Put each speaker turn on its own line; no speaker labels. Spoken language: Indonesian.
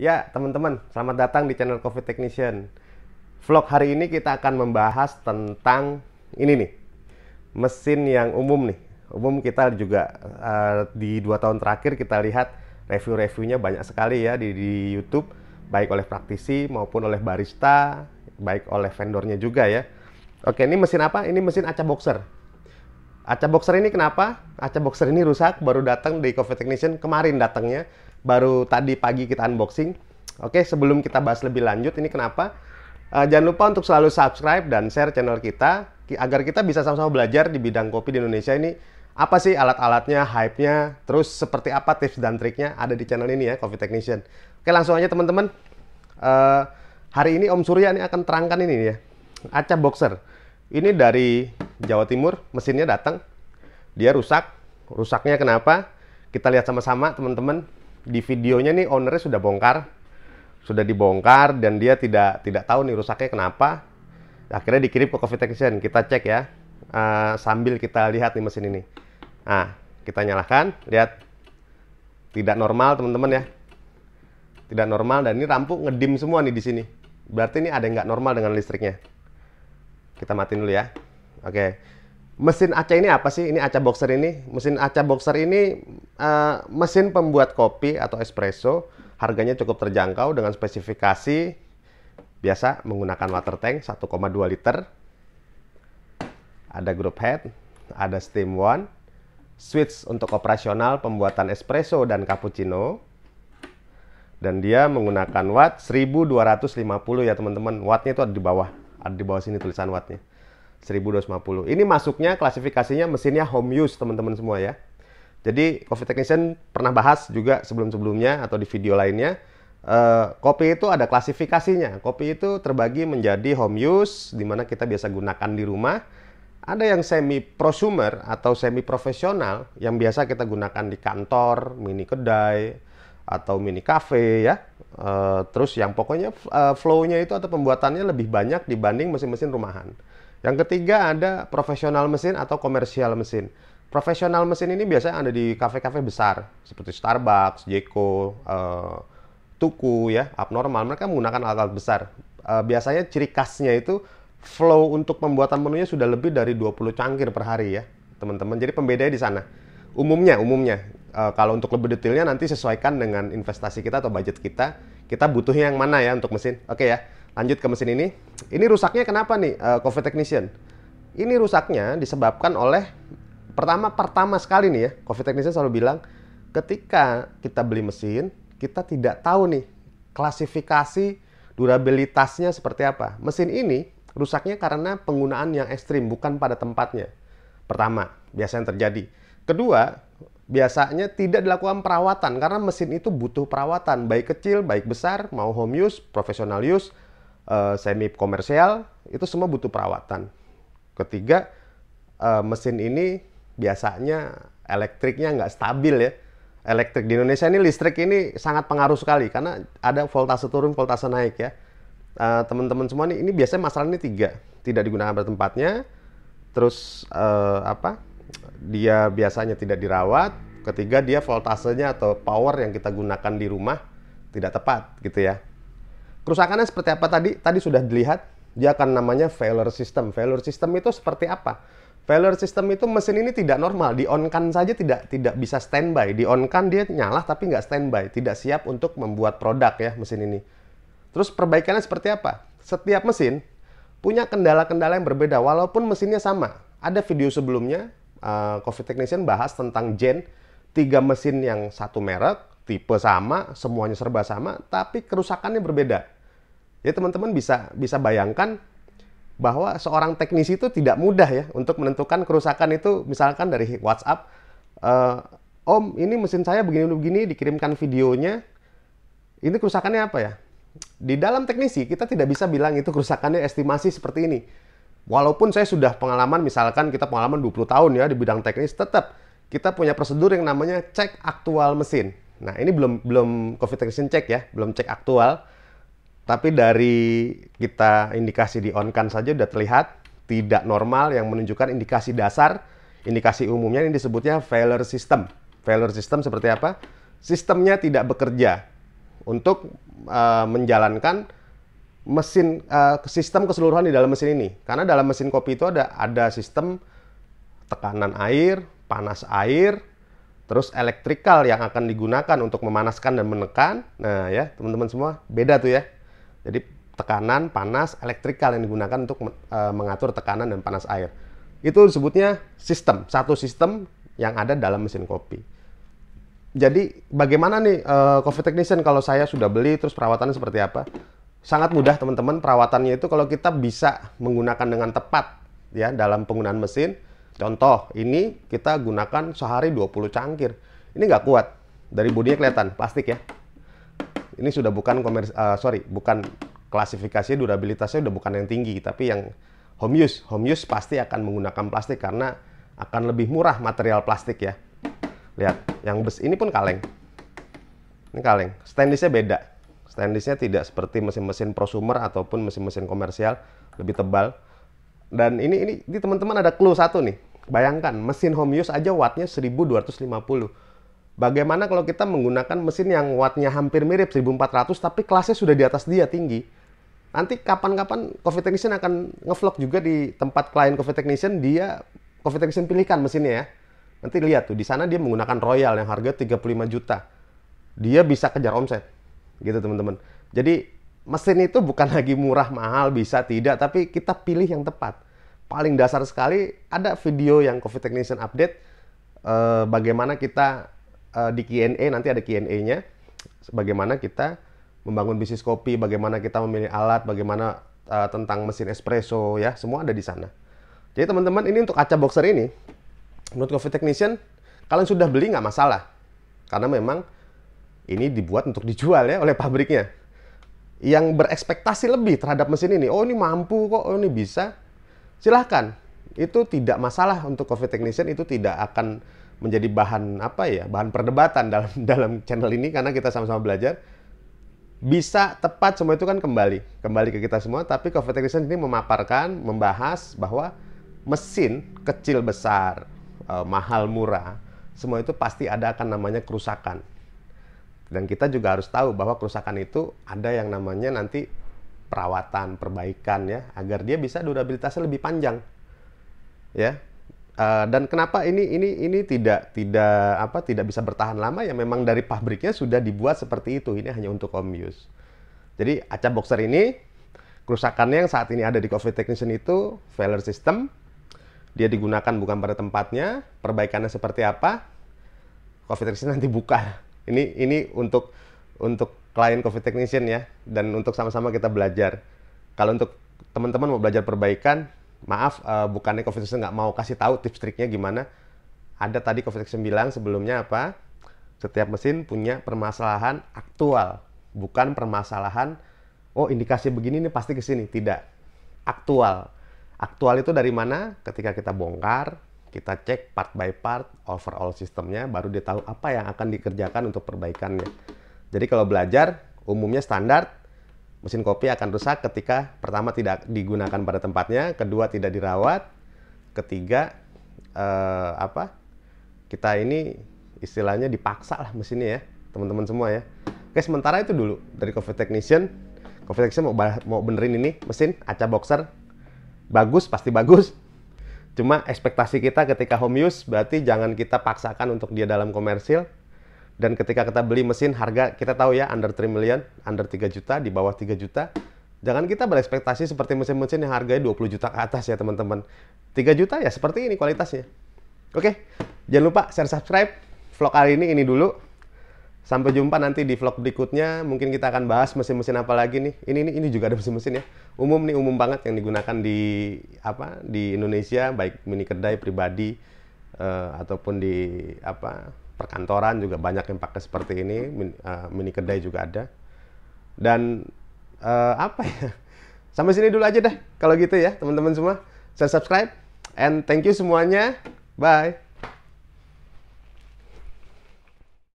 Ya, teman-teman, selamat datang di channel Coffee Technician. Vlog hari ini kita akan membahas tentang ini nih. Mesin yang umum nih. Umum kita juga uh, di dua tahun terakhir kita lihat review-reviewnya banyak sekali ya di, di YouTube. Baik oleh praktisi maupun oleh barista, baik oleh vendornya juga ya. Oke, ini mesin apa? Ini mesin Aca Boxer. Aca Boxer ini kenapa? Aca Boxer ini rusak, baru datang di Coffee Technician kemarin datangnya baru tadi pagi kita unboxing. Oke, sebelum kita bahas lebih lanjut ini kenapa, uh, jangan lupa untuk selalu subscribe dan share channel kita agar kita bisa sama-sama belajar di bidang kopi di Indonesia ini. Apa sih alat-alatnya, hype-nya, terus seperti apa tips dan triknya ada di channel ini ya, Coffee Technician. Oke, langsung aja teman-teman. Uh, hari ini Om Surya ini akan terangkan ini ya, Aca Boxer. Ini dari Jawa Timur, mesinnya datang. Dia rusak. Rusaknya kenapa? Kita lihat sama-sama, teman-teman di videonya nih ownernya sudah bongkar, sudah dibongkar dan dia tidak tidak tahu nih rusaknya kenapa. Akhirnya dikirim ke Coffee Technician, kita cek ya. Uh, sambil kita lihat nih mesin ini. Nah, kita nyalakan, lihat tidak normal teman-teman ya. Tidak normal dan ini lampu ngedim semua nih di sini. Berarti ini ada yang nggak normal dengan listriknya. Kita matiin dulu ya. Oke mesin aca ini apa sih? Ini aca boxer ini. Mesin aca boxer ini uh, mesin pembuat kopi atau espresso. Harganya cukup terjangkau dengan spesifikasi biasa menggunakan water tank 1,2 liter. Ada group head, ada steam one, switch untuk operasional pembuatan espresso dan cappuccino. Dan dia menggunakan watt 1250 ya teman-teman. Wattnya itu ada di bawah, ada di bawah sini tulisan wattnya. 1250. Ini masuknya klasifikasinya mesinnya home use teman-teman semua ya. Jadi Coffee Technician pernah bahas juga sebelum-sebelumnya atau di video lainnya. Uh, kopi itu ada klasifikasinya. Kopi itu terbagi menjadi home use, di mana kita biasa gunakan di rumah. Ada yang semi prosumer atau semi profesional yang biasa kita gunakan di kantor, mini kedai, atau mini cafe ya. Uh, terus yang pokoknya uh, flow-nya itu atau pembuatannya lebih banyak dibanding mesin-mesin rumahan. Yang ketiga ada profesional mesin atau komersial mesin. Profesional mesin ini biasanya ada di kafe-kafe besar seperti Starbucks, Jeko, uh, eh, Tuku ya, Abnormal. Mereka menggunakan alat-alat besar. Uh, biasanya ciri khasnya itu flow untuk pembuatan menunya sudah lebih dari 20 cangkir per hari ya, teman-teman. Jadi pembedanya di sana. Umumnya, umumnya uh, kalau untuk lebih detailnya nanti sesuaikan dengan investasi kita atau budget kita. Kita butuh yang mana ya untuk mesin. Oke okay, ya. Lanjut ke mesin ini. Ini rusaknya kenapa nih uh, COVID technician? Ini rusaknya disebabkan oleh pertama pertama sekali nih ya. COVID technician selalu bilang ketika kita beli mesin, kita tidak tahu nih klasifikasi durabilitasnya seperti apa. Mesin ini rusaknya karena penggunaan yang ekstrim bukan pada tempatnya. Pertama, biasanya terjadi. Kedua, biasanya tidak dilakukan perawatan karena mesin itu butuh perawatan baik kecil, baik besar, mau home use, profesional use Eh, semi komersial itu semua butuh perawatan. Ketiga, eh, mesin ini biasanya elektriknya nggak stabil ya. Elektrik di Indonesia ini listrik ini sangat pengaruh sekali karena ada voltase turun, voltase naik ya. Eh, teman-teman semua nih, ini biasanya masalahnya tiga, tidak digunakan pada tempatnya, terus apa? Dia biasanya tidak dirawat, ketiga dia voltasenya atau power yang kita gunakan di rumah tidak tepat gitu ya. Kerusakannya seperti apa tadi? Tadi sudah dilihat, dia akan namanya failure system. Failure system itu seperti apa? Failure system itu mesin ini tidak normal, di on kan saja tidak tidak bisa standby. Di on kan dia nyala tapi nggak standby, tidak siap untuk membuat produk ya mesin ini. Terus perbaikannya seperti apa? Setiap mesin punya kendala-kendala yang berbeda walaupun mesinnya sama. Ada video sebelumnya uh, eh, Coffee Technician bahas tentang Gen tiga mesin yang satu merek, tipe sama, semuanya serba sama, tapi kerusakannya berbeda. Jadi ya, teman-teman bisa bisa bayangkan bahwa seorang teknisi itu tidak mudah ya untuk menentukan kerusakan itu misalkan dari WhatsApp uh, Om ini mesin saya begini-begini dikirimkan videonya ini kerusakannya apa ya di dalam teknisi kita tidak bisa bilang itu kerusakannya estimasi seperti ini walaupun saya sudah pengalaman misalkan kita pengalaman 20 tahun ya di bidang teknis tetap kita punya prosedur yang namanya cek aktual mesin nah ini belum belum covid technician cek ya belum cek aktual tapi dari kita indikasi di on-kan saja sudah terlihat tidak normal yang menunjukkan indikasi dasar, indikasi umumnya ini disebutnya failure system. Failure system seperti apa? Sistemnya tidak bekerja untuk uh, menjalankan mesin uh, sistem keseluruhan di dalam mesin ini. Karena dalam mesin kopi itu ada ada sistem tekanan air, panas air, terus elektrikal yang akan digunakan untuk memanaskan dan menekan. Nah, ya, teman-teman semua, beda tuh ya. Jadi tekanan, panas, elektrikal yang digunakan untuk e, mengatur tekanan dan panas air. Itu disebutnya sistem, satu sistem yang ada dalam mesin kopi. Jadi bagaimana nih uh, eh, coffee technician kalau saya sudah beli terus perawatannya seperti apa? Sangat mudah teman-teman perawatannya itu kalau kita bisa menggunakan dengan tepat ya dalam penggunaan mesin. Contoh ini kita gunakan sehari 20 cangkir. Ini nggak kuat. Dari bodinya kelihatan plastik ya ini sudah bukan komers uh, eh, sorry bukan klasifikasinya durabilitasnya sudah bukan yang tinggi tapi yang home use home use pasti akan menggunakan plastik karena akan lebih murah material plastik ya lihat yang bes ini pun kaleng ini kaleng stainlessnya beda stainlessnya tidak seperti mesin-mesin prosumer ataupun mesin-mesin komersial lebih tebal dan ini ini, ini teman-teman ada clue satu nih bayangkan mesin home use aja wattnya 1250 Bagaimana kalau kita menggunakan mesin yang wattnya hampir mirip 1400 tapi kelasnya sudah di atas dia tinggi? Nanti kapan-kapan coffee Technician akan ngevlog juga di tempat klien coffee Technician dia coffee Technician pilihkan mesinnya ya. Nanti lihat tuh di sana dia menggunakan Royal yang harga 35 juta. Dia bisa kejar omset. Gitu teman-teman. Jadi mesin itu bukan lagi murah mahal bisa tidak tapi kita pilih yang tepat. Paling dasar sekali ada video yang coffee Technician update eh, bagaimana kita uh, di Q&A nanti ada Q&A-nya bagaimana kita membangun bisnis kopi, bagaimana kita memilih alat, bagaimana uh, tentang mesin espresso ya, semua ada di sana. Jadi teman-teman ini untuk kaca boxer ini menurut coffee technician kalian sudah beli nggak masalah. Karena memang ini dibuat untuk dijual ya oleh pabriknya. Yang berekspektasi lebih terhadap mesin ini, oh ini mampu kok, oh ini bisa. Silahkan, itu tidak masalah untuk coffee technician itu tidak akan menjadi bahan apa ya bahan perdebatan dalam dalam channel ini karena kita sama-sama belajar bisa tepat semua itu kan kembali kembali ke kita semua tapi COVID Technician ini memaparkan membahas bahwa mesin kecil besar eh, mahal murah semua itu pasti ada akan namanya kerusakan dan kita juga harus tahu bahwa kerusakan itu ada yang namanya nanti perawatan perbaikan ya agar dia bisa durabilitasnya lebih panjang ya Eh, dan kenapa ini ini ini tidak tidak apa tidak bisa bertahan lama ya memang dari pabriknya sudah dibuat seperti itu ini hanya untuk home use. Jadi aca boxer ini kerusakannya yang saat ini ada di coffee technician itu failure system dia digunakan bukan pada tempatnya perbaikannya seperti apa coffee technician nanti buka ini ini untuk untuk klien coffee technician ya dan untuk sama-sama kita belajar kalau untuk teman-teman mau belajar perbaikan maaf uh, bukannya covid 19 nggak mau kasih tahu tips triknya gimana ada tadi covid 19 bilang sebelumnya apa setiap mesin punya permasalahan aktual bukan permasalahan oh indikasi begini ini pasti ke sini tidak aktual aktual itu dari mana ketika kita bongkar kita cek part by part overall sistemnya baru dia tahu apa yang akan dikerjakan untuk perbaikannya jadi kalau belajar umumnya standar mesin kopi akan rusak ketika pertama tidak digunakan pada tempatnya, kedua tidak dirawat, ketiga eh, apa? Kita ini istilahnya dipaksa lah mesinnya ya, teman-teman semua ya. Oke, sementara itu dulu dari coffee technician. Coffee technician mau mau benerin ini mesin aca boxer. Bagus, pasti bagus. Cuma ekspektasi kita ketika home use berarti jangan kita paksakan untuk dia dalam komersil dan ketika kita beli mesin harga kita tahu ya under 3 million, under 3 juta, di bawah 3 juta. Jangan kita berekspektasi seperti mesin-mesin yang harganya 20 juta ke atas ya teman-teman. 3 juta ya seperti ini kualitasnya. Oke, jangan lupa share subscribe. Vlog kali ini ini dulu. Sampai jumpa nanti di vlog berikutnya. Mungkin kita akan bahas mesin-mesin apa lagi nih. Ini ini ini juga ada mesin-mesin ya. Umum nih umum banget yang digunakan di apa di Indonesia baik mini kedai pribadi uh, ataupun di apa perkantoran juga banyak yang pakai seperti ini mini, uh, eh, mini kedai juga ada dan uh, apa ya sampai sini dulu aja deh kalau gitu ya teman-teman semua saya subscribe and thank you semuanya bye